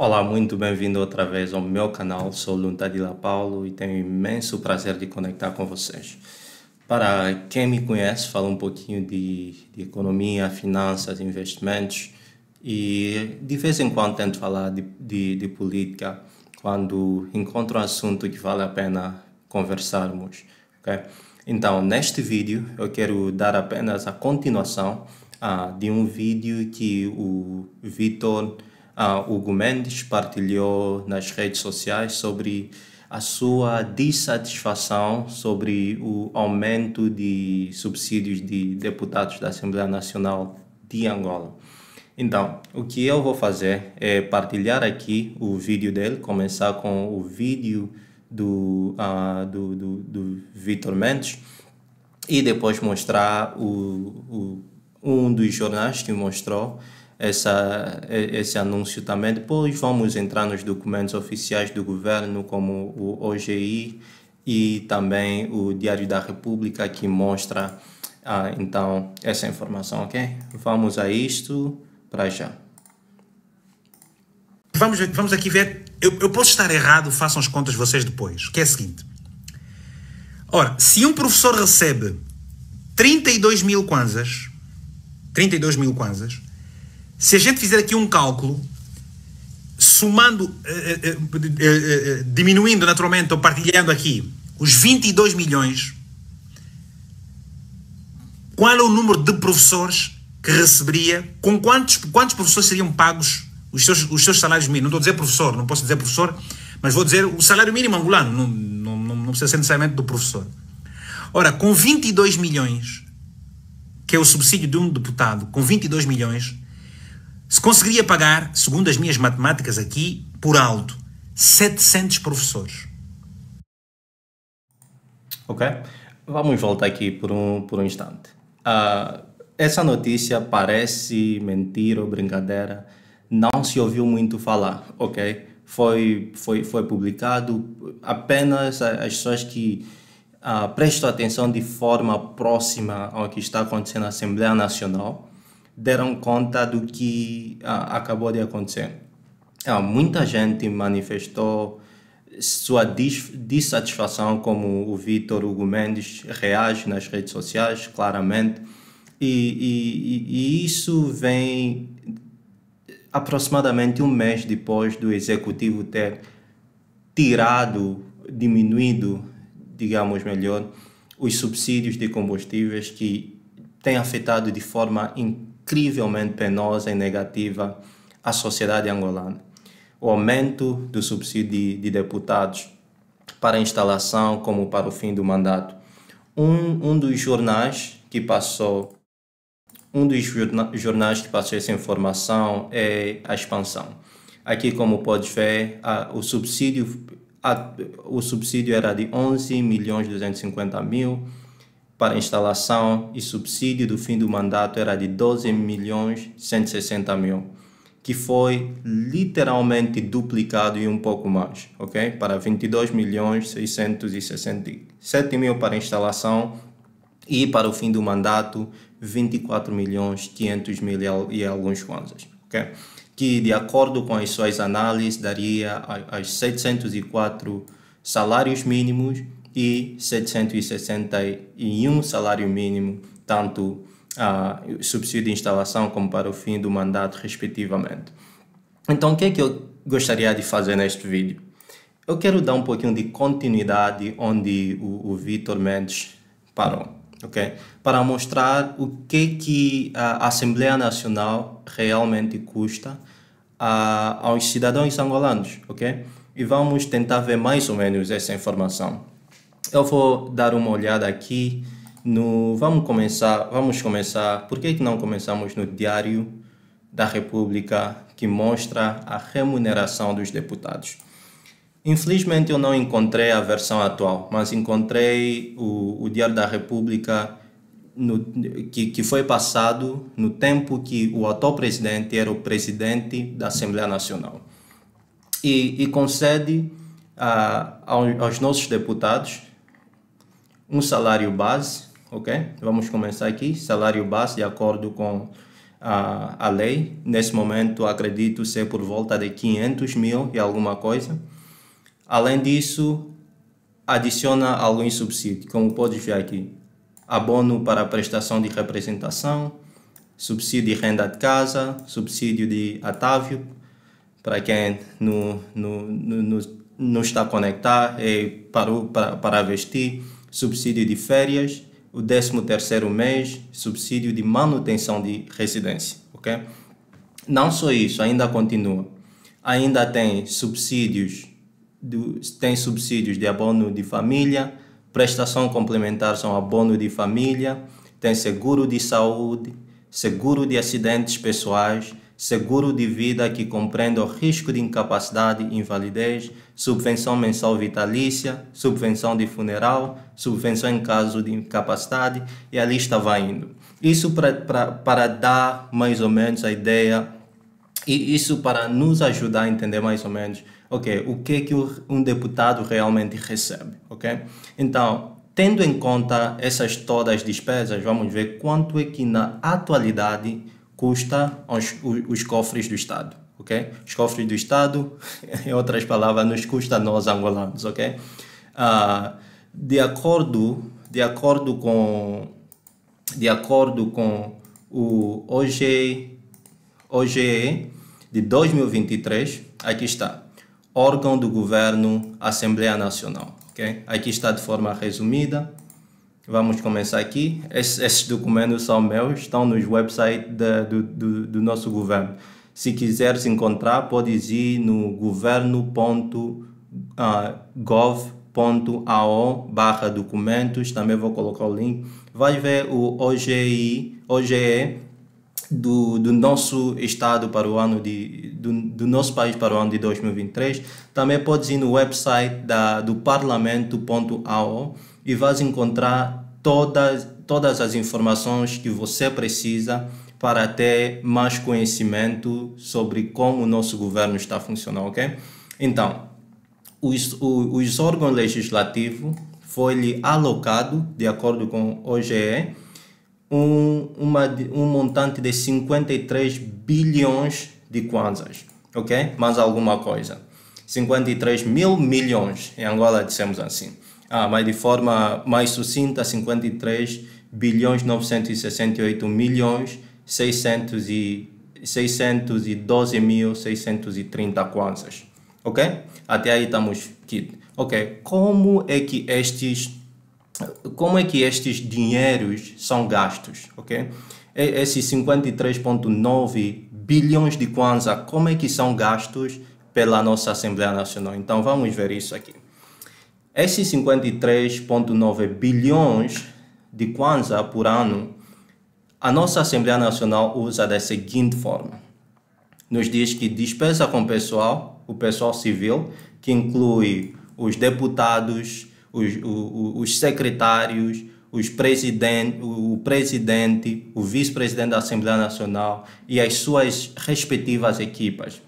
Olá, muito bem-vindo outra vez ao meu canal. Sou Luntadila Paulo e tenho imenso prazer de conectar com vocês. Para quem me conhece, falo um pouquinho de, de economia, finanças, investimentos e de vez em quando tento falar de, de, de política quando encontro um assunto que vale a pena conversarmos. Okay? Então, neste vídeo, eu quero dar apenas a continuação ah, de um vídeo que o Vitor o ah, Hugo Mendes partilhou nas redes sociais sobre a sua dissatisfação sobre o aumento de subsídios de deputados da Assembleia Nacional de Angola. Então, o que eu vou fazer é partilhar aqui o vídeo dele, começar com o vídeo do, uh, do, do, do Vitor Mendes e depois mostrar o, o, um dos jornais que mostrou essa, esse anúncio também. Depois vamos entrar nos documentos oficiais do governo, como o OGI e também o Diário da República, que mostra ah, então essa informação, ok? Vamos a isto para já. Vamos, vamos aqui ver. Eu, eu posso estar errado, façam as contas vocês depois. Que é o seguinte: ora, se um professor recebe 32 mil kwanzas, 32 mil kwanzas, se a gente fizer aqui um cálculo, somando, eh, eh, eh, diminuindo naturalmente ou partilhando aqui os 22 milhões, qual é o número de professores que receberia, com quantos, quantos professores seriam pagos os seus, os seus salários mínimos? Não estou a dizer professor, não posso dizer professor, mas vou dizer o salário mínimo angolano, não, não, não, não precisa ser necessariamente do professor. Ora, com 22 milhões, que é o subsídio de um deputado, com 22 milhões, se conseguiria pagar, segundo as minhas matemáticas aqui, por alto, 700 professores. Ok. Vamos voltar aqui por um, por um instante. Uh, essa notícia parece mentira ou brincadeira. Não se ouviu muito falar, ok? Foi, foi, foi publicado apenas as pessoas que uh, prestam atenção de forma próxima ao que está acontecendo na Assembleia Nacional deram conta do que ah, acabou de acontecer. Ah, muita gente manifestou sua dissatisfação, como o Vitor Hugo Mendes reage nas redes sociais, claramente, e, e, e isso vem aproximadamente um mês depois do executivo ter tirado, diminuído, digamos melhor, os subsídios de combustíveis que tem afetado de forma in incrivelmente penosa e negativa à sociedade angolana. O aumento do subsídio de, de deputados para a instalação como para o fim do mandato. Um, um dos jornais que passou um dos jornais que passou essa informação é a expansão. Aqui, como pode ver, a, o subsídio a, o subsídio era de 11 milhões 250 mil para instalação e subsídio do fim do mandato era de 12 milhões 160 mil, que foi literalmente duplicado e um pouco mais, ok? Para 22 milhões 667 mil para instalação e para o fim do mandato 24 milhões 500 mil e alguns quantos, ok? Que de acordo com as suas análises daria aos 704 salários mínimos e 761 salário mínimo, tanto a ah, subsídio de instalação como para o fim do mandato, respectivamente. Então, o que é que eu gostaria de fazer neste vídeo? Eu quero dar um pouquinho de continuidade onde o, o Vitor Mendes parou, ok? Para mostrar o que que a Assembleia Nacional realmente custa a, ah, aos cidadãos angolanos, ok? E vamos tentar ver mais ou menos essa informação. Eu vou dar uma olhada aqui no vamos começar, vamos começar. Por que não começamos no Diário da República que mostra a remuneração dos deputados? Infelizmente eu não encontrei a versão atual, mas encontrei o, o Diário da República no, que, que foi passado no tempo que o atual presidente era o presidente da Assembleia Nacional. E, e concede a, aos, aos nossos deputados um salário base, ok? Vamos começar aqui, salário base de acordo com a, a lei, nesse momento acredito ser por volta de 500 mil e alguma coisa. Além disso, adiciona alguns subsídios, como podes ver aqui, abono para prestação de representação, subsídio de renda de casa, subsídio de atávio, para quem não, não, não está conectado, é para, para, para vestir, subsídio de férias, o 13º mês, subsídio de manutenção de residência, ok? Não só isso, ainda continua. Ainda tem subsídios, do, tem subsídios de abono de família, prestação complementar são abono de família, tem seguro de saúde, seguro de acidentes pessoais, seguro de vida que compreende o risco de incapacidade e invalidez, subvenção mensal vitalícia, subvenção de funeral, subvenção em caso de incapacidade, e a lista vai indo. Isso para dar mais ou menos a ideia, e isso para nos ajudar a entender mais ou menos ok, o que que um deputado realmente recebe, ok? Então, tendo em conta essas todas as despesas, vamos ver quanto é que na atualidade custa os, os cofres do Estado, ok? Os cofres do Estado, em outras palavras, nos custa nós angolanos, ok? Ah, de acordo, de acordo com, de acordo com o OGE, OGE de 2023, aqui está, órgão do governo, Assembleia Nacional, ok? Aqui está de forma resumida Vamos começar aqui. Esses, esses documentos são meus, estão nos websites do, do, do, nosso governo. Se quiser se encontrar, podes ir no governo.gov.ao ah, barra documentos, também vou colocar o link. Vai ver o OGI, OGE do, do nosso estado para o ano de do, do nosso país para o ano de 2023. Também podes ir no website da, do parlamento.ao e vais encontrar todas, todas as informações que você precisa para ter mais conhecimento sobre como o nosso governo está funcionando, ok? Então, os, os órgãos legislativos foi-lhe alocado, de acordo com o OGE, um, uma, um montante de 53 bilhões de kwanzas, ok? Mais alguma coisa. 53 mil milhões, em Angola dissemos assim. Ah, mas de forma mais sucinta, 53 bilhões 968 milhões 600 e 630 kwanzas. Ok? Até aí estamos kit. Ok, como é que estes como é que estes dinheiros são gastos, ok? Esses 53.9 bilhões de kwanza, como é que são gastos pela nossa Assembleia Nacional? Então vamos ver isso aqui. Esses 53,9 bilhões de kwanza por ano, a nossa Assembleia Nacional usa da seguinte forma. Nos diz que dispensa com o pessoal, o pessoal civil, que inclui os deputados, os, os, os secretários, os o presidente, o vice-presidente da Assembleia Nacional e as suas respectivas equipas.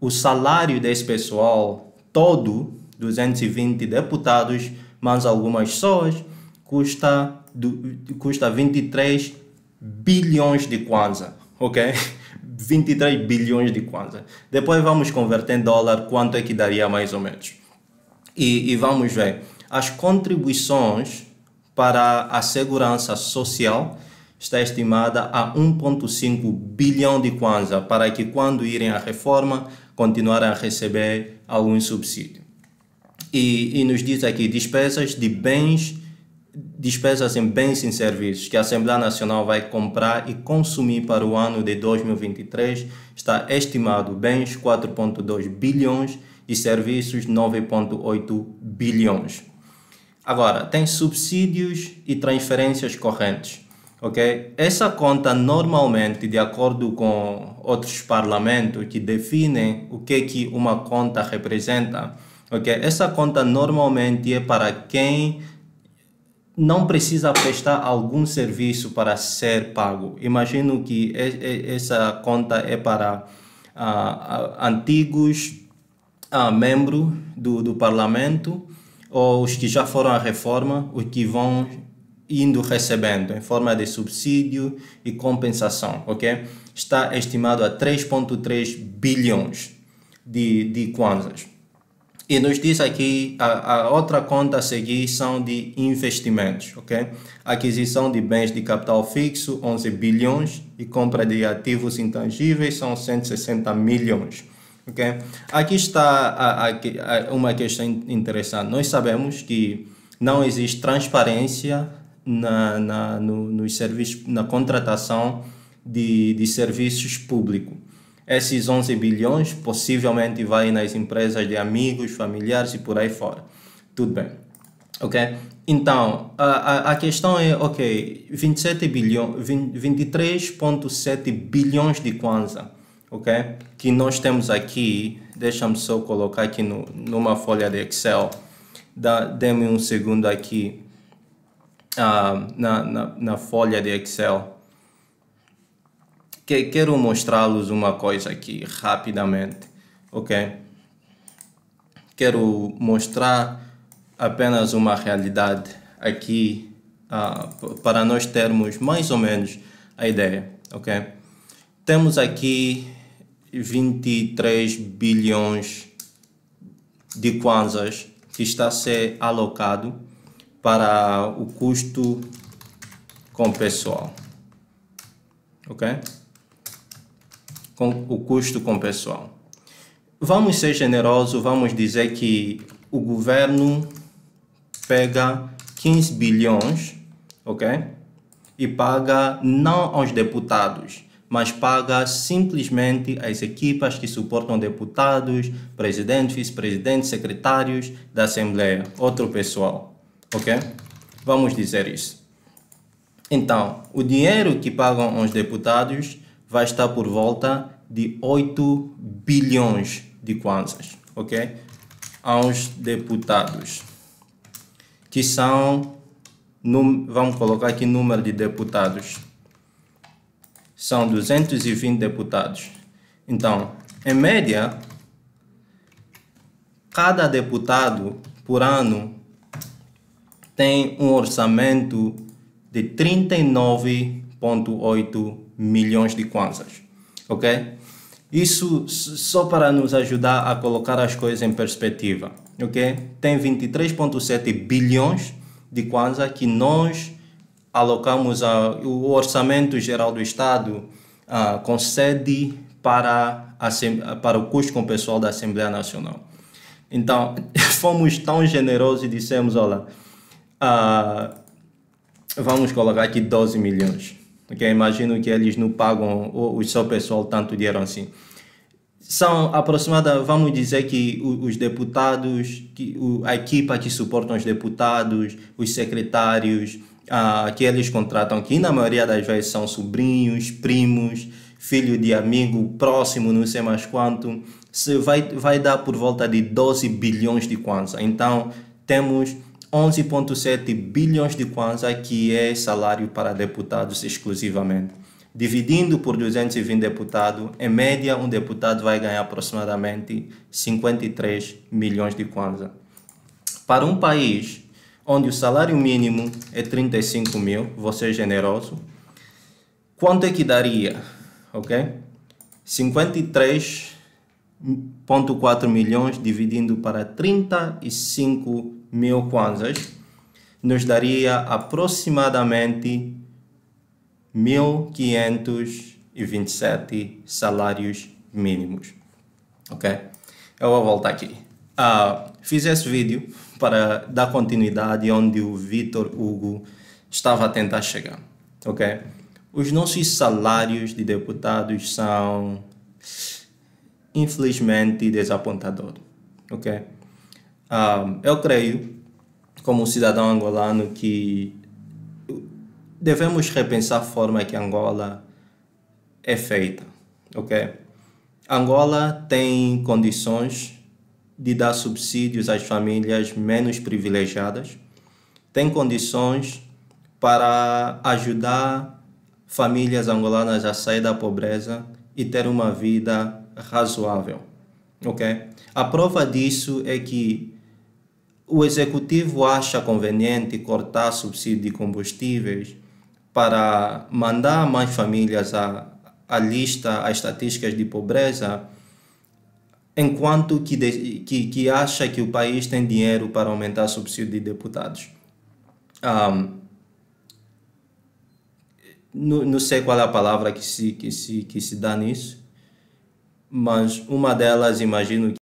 O salário desse pessoal todo 220 deputados, mais algumas pessoas, custa, do, custa 23 bilhões de kwanza, ok? 23 bilhões de kwanza. Depois vamos converter em dólar quanto é que daria mais ou menos. E, e vamos ver. As contribuições para a segurança social está estimada a 1,5 bilhão de kwanza para que quando irem à reforma continuarem a receber algum subsídio. E, e nos diz aqui despesas de bens, despesas em bens e serviços que a Assembleia Nacional vai comprar e consumir para o ano de 2023 está estimado bens 4.2 bilhões e serviços 9.8 bilhões. Agora, tem subsídios e transferências correntes. ok Essa conta normalmente, de acordo com outros parlamentos que definem o que, é que uma conta representa, Ok? Essa conta normalmente é para quem não precisa prestar algum serviço para ser pago. Imagino que essa conta é para ah, ah, antigos ah, membros do, do parlamento ou os que já foram à reforma, os que vão indo recebendo em forma de subsídio e compensação, ok? Está estimado a 3,3 bilhões de, de kwanzas. E nos diz aqui, a, a, outra conta a seguir são de investimentos, ok? Aquisição de bens de capital fixo, 11 bilhões, e compra de ativos intangíveis, são 160 milhões, ok? Aqui está a, a, uma questão interessante. Nós sabemos que não existe transparência na, na, no, nos serviços, na contratação de, de serviços públicos. Esses 11 bilhões possivelmente vai nas empresas de amigos, familiares e por aí fora. Tudo bem. Ok? Então, a, a, a questão é, ok, bilhões, 23.7 bilhões de Kwanza, ok? Que nós temos aqui, deixa-me só colocar aqui no, numa folha de Excel, dê-me um segundo aqui uh, na, na, na folha de Excel que quero mostrar-lhes uma coisa aqui rapidamente, ok? Quero mostrar apenas uma realidade aqui uh, para nós termos mais ou menos a ideia, ok? Temos aqui 23 bilhões de kwanzas que está a ser alocado para o custo com pessoal, ok? com o custo com o pessoal. Vamos ser generosos, vamos dizer que o governo pega 15 bilhões, ok? E paga não aos deputados, mas paga simplesmente às equipas que suportam deputados, presidentes, vice presidentes secretários da Assembleia, outro pessoal, ok? Vamos dizer isso. Então, o dinheiro que pagam aos deputados vai estar por volta de 8 bilhões de kwanzas, ok? Aos deputados, que são, vamos colocar aqui número de deputados, são 220 deputados. Então, em média, cada deputado por ano tem um orçamento de 39 1,8 milhões de kwanzas, ok? Isso só para nos ajudar a colocar as coisas em perspectiva, ok? Tem 23,7 bilhões de kwanzas que nós alocamos ao o orçamento geral do Estado ah, concede para, a, para o custo com o pessoal da Assembleia Nacional. Então, fomos tão generosos e dissemos, olha, ah, vamos colocar aqui 12 milhões porque imagino que eles não pagam o, seu pessoal tanto dinheiro assim. São aproximadamente, vamos dizer que os deputados, que, a equipa que suportam os deputados, os secretários, ah, que eles contratam, que na maioria das vezes são sobrinhos, primos, filho de amigo, próximo, não sei mais quanto, vai, vai dar por volta de 12 bilhões de kwanza. Então, temos 11,7 bilhões de kwanza, que é salário para deputados exclusivamente. Dividindo por 220 deputados, em média, um deputado vai ganhar aproximadamente 53 milhões de kwanza. Para um país onde o salário mínimo é 35 mil, você é generoso, quanto é que daria? Ok? 53,4 milhões dividindo para 35 mil kwanzas, nos daria aproximadamente 1.527 salários mínimos. Ok? Eu vou voltar aqui. Uh, fiz esse vídeo para dar continuidade onde o Vitor Hugo estava a tentar chegar. Ok? Os nossos salários de deputados são infelizmente desapontador, ok? Ah, eu creio, como cidadão angolano, que devemos repensar a forma que Angola é feita, ok? Angola tem condições de dar subsídios às famílias menos privilegiadas, tem condições para ajudar famílias angolanas a sair da pobreza e ter uma vida razoável, ok? A prova disso é que o executivo acha conveniente cortar subsídio de combustíveis para mandar mais famílias à, à lista, às estatísticas de pobreza, enquanto que, de, que, que, acha que o país tem dinheiro para aumentar subsídio de deputados. Um, não, não sei qual é a palavra que se, que se, que se dá nisso, mas uma delas imagino que